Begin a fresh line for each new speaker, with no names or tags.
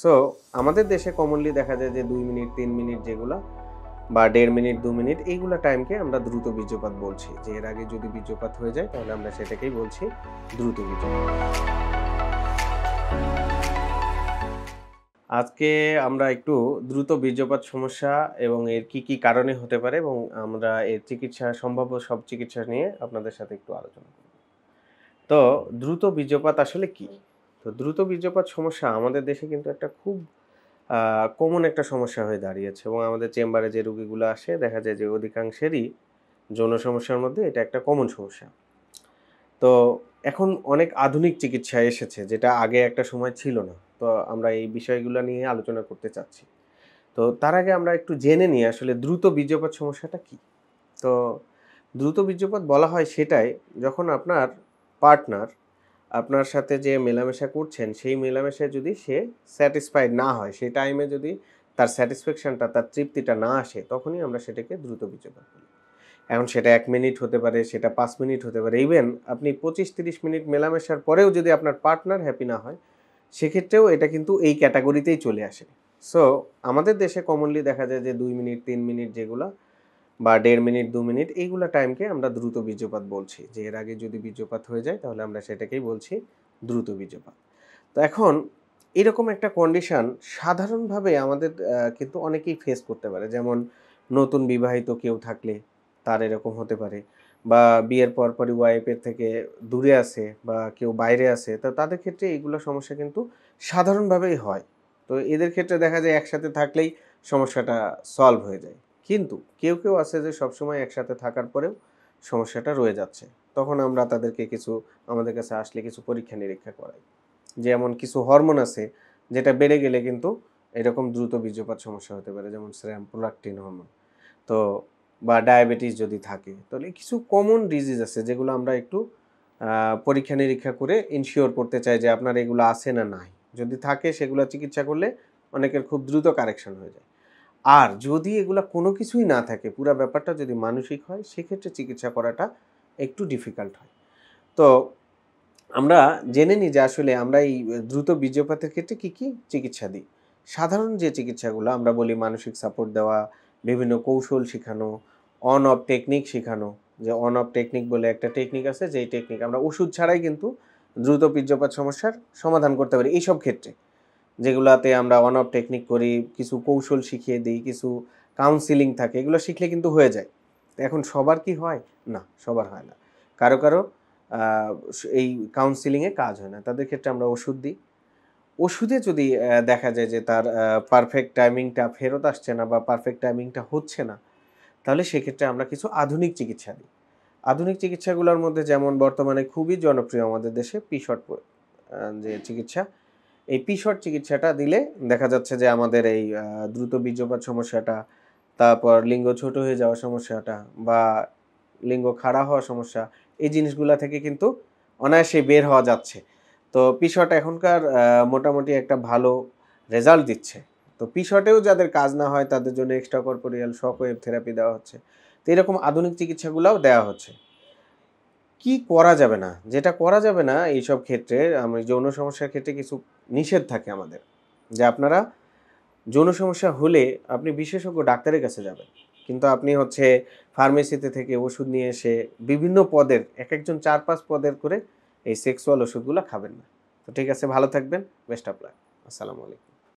so আমাদের দেশে commonly দেখা যায় যে দুই মিনিট তিন মিনিট যেগুলো বা দেড় মিনিট দু মিনিট এইগুলো টাইমকে আমরা দ্রুত বীর্যপাত বলছি যে এর আগে যদি বীর্যপাত হয়ে যায় তাহলে আমরা সেটাকেই বলছি দ্রুত বীর্যপাত আজকে আমরা একটু দ্রুত বীর্যপাত সমস্যা এবং এর কি কি কারণে হতে পারে এবং আমরা এর চিকিৎসা সম্ভাব্য সব চিকিৎসা নিয়ে আপনাদের সাথে একটু আলোচনা করব তো দ্রুত বীর্যপাত আসলে কি তো দ্রুত বীর্যপাত সমস্যা আমাদের দেশে কিন্তু একটা খুব কমন একটা সমস্যা হয়ে দাঁড়িয়েছে এবং আমাদের চেম্বারে যে রুগীগুলো আসে দেখা যায় যে অধিকাংশেরই যৌন সমস্যার মধ্যে এটা একটা কমন সমস্যা তো এখন অনেক আধুনিক চিকিৎসা এসেছে যেটা আগে একটা সময় ছিল না তো আমরা এই বিষয়গুলো নিয়ে আলোচনা করতে চাচ্ছি তো তার আগে আমরা একটু জেনে নিই আসলে দ্রুত বীর্যপাত সমস্যাটা কি তো দ্রুত বীর্যপাত বলা হয় সেটাই যখন আপনার পার্টনার আপনার সাথে যে মেলামেশা করছেন সেই মেলামেশায় যদি সে স্যাটিসফাইড না হয় সেই টাইমে যদি তার স্যাটিসফ্যাকশানটা তার তৃপ্তিটা না আসে তখনই আমরা সেটাকে দ্রুত বীজপাত করি এখন সেটা এক মিনিট হতে পারে সেটা পাঁচ মিনিট হতে পারে ইভেন আপনি পঁচিশ তিরিশ মিনিট মেলামেশার পরেও যদি আপনার পার্টনার হ্যাপি না হয় সেক্ষেত্রেও এটা কিন্তু এই ক্যাটাগরিতেই চলে আসে সো আমাদের দেশে কমনলি দেখা যায় যে দুই মিনিট তিন মিনিট যেগুলো বা দেড় মিনিট দু মিনিট এইগুলো টাইমকে আমরা দ্রুত বীর্যপাত বলছি যে এর আগে যদি বীর্যপাত হয়ে যায় তাহলে আমরা সেটাকেই বলছি দ্রুত বীর্যপাত তো এখন এরকম একটা কন্ডিশান সাধারণভাবে আমাদের কিন্তু অনেকেই ফেস করতে পারে যেমন নতুন বিবাহিত কেউ থাকলে তার এরকম হতে পারে বা বিয়ের পর পরই ওয়াইফের থেকে দূরে আছে বা কেউ বাইরে আছে তো তাদের ক্ষেত্রে এইগুলো সমস্যা কিন্তু সাধারণভাবেই হয় তো এদের ক্ষেত্রে দেখা যায় একসাথে থাকলেই সমস্যাটা সলভ হয়ে যায় কিন্তু কেউ কেউ আছে যে সবসময় একসাথে থাকার পরেও সমস্যাটা রয়ে যাচ্ছে তখন আমরা তাদেরকে কিছু আমাদের কাছে আসলে কিছু পরীক্ষা নিরীক্ষা করাই যেমন কিছু হরমোন আছে যেটা বেড়ে গেলে কিন্তু এরকম দ্রুত বীর্যপাত সমস্যা হতে পারে যেমন শ্র্যাম প্রোডাক্টিন হরমোন তো বা ডায়াবেটিস যদি থাকে তাহলে কিছু কমন ডিজিজ আছে যেগুলো আমরা একটু পরীক্ষা নিরীক্ষা করে ইনশিওর করতে চাই যে আপনার এগুলো আছে না নাই যদি থাকে সেগুলো চিকিৎসা করলে অনেকের খুব দ্রুত কারেকশন হয়ে যায় আর যদি এগুলো কোনো কিছুই না থাকে পুরো ব্যাপারটা যদি মানসিক হয় সেক্ষেত্রে চিকিৎসা করাটা একটু ডিফিকাল্ট হয় তো আমরা জেনে নিই যে আসলে আমরা এই দ্রুত বীর্যপাতের ক্ষেত্রে কী কী চিকিৎসা দিই সাধারণ যে চিকিৎসাগুলো আমরা বলি মানসিক সাপোর্ট দেওয়া বিভিন্ন কৌশল শেখানো অন অফ টেকনিক শেখানো যে অন অফ টেকনিক বলে একটা টেকনিক আছে যেই টেকনিক আমরা ওষুধ ছাড়াই কিন্তু দ্রুত বীর্যপাত সমস্যার সমাধান করতে পারি এইসব ক্ষেত্রে যেগুলাতে আমরা ওয়ান অফ টেকনিক করি কিছু কৌশল শিখিয়ে দিই কিছু কাউন্সিলিং থাকে এগুলো শিখলে কিন্তু হয়ে যায় এখন সবার কি হয় না সবার হয় না কারো কারো এই কাউন্সিলিংয়ে কাজ হয় না তাদের ক্ষেত্রে আমরা ওষুধ দিই ওষুধে যদি দেখা যায় যে তার পারফেক্ট টাইমিংটা ফেরত আসছে না বা পারফেক্ট টাইমিংটা হচ্ছে না তাহলে সেক্ষেত্রে আমরা কিছু আধুনিক চিকিৎসা দিই আধুনিক চিকিৎসাগুলোর মধ্যে যেমন বর্তমানে খুবই জনপ্রিয় আমাদের দেশে পিশট যে চিকিৎসা এই পিসর চিকিৎসাটা দিলে দেখা যাচ্ছে যে আমাদের এই দ্রুত বীর্যপাত সমস্যাটা তারপর লিঙ্গ ছোট হয়ে যাওয়া সমস্যাটা বা লিঙ্গ খাড়া হওয়া সমস্যা এই জিনিসগুলা থেকে কিন্তু অনায়াসে বের হওয়া যাচ্ছে তো পিসট এখনকার মোটামুটি একটা ভালো রেজাল্ট দিচ্ছে তো পিসটেও যাদের কাজ না হয় তাদের জন্য extra corporeal shock wave therapy দেওয়া হচ্ছে তো এরকম আধুনিক চিকিৎসাগুলোও দেওয়া হচ্ছে কি করা যাবে না যেটা করা যাবে না এইসব ক্ষেত্রে আমি যৌন সমস্যার ক্ষেত্রে কিছু নিষেধ থাকে আমাদের যে আপনারা যৌন সমস্যা হলে আপনি বিশেষজ্ঞ ডাক্তারের কাছে যাবেন কিন্তু আপনি হচ্ছে ফার্মেসিতে থেকে ওষুধ নিয়ে এসে বিভিন্ন পদের এক একজন চার পাঁচ পদের করে এই সেক্সুয়াল ওষুধগুলো খাবেন না তো ঠিক আছে ভালো থাকবেন বেস্ট অফ লাক আসসালামু আলাইকুম